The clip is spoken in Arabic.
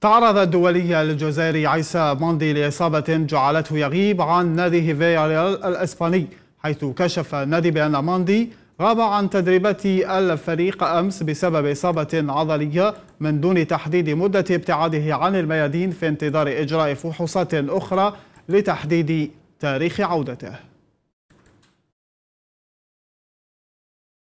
تعرض الدولي الجزائري عيسى موندي لإصابة جعلته يغيب عن نادي فياريال الإسباني حيث كشف النادي بأن موندي غاب عن تدريبات الفريق أمس بسبب إصابة عضلية من دون تحديد مدة ابتعاده عن الميادين في انتظار إجراء فحوصات أخرى لتحديد تاريخ عودته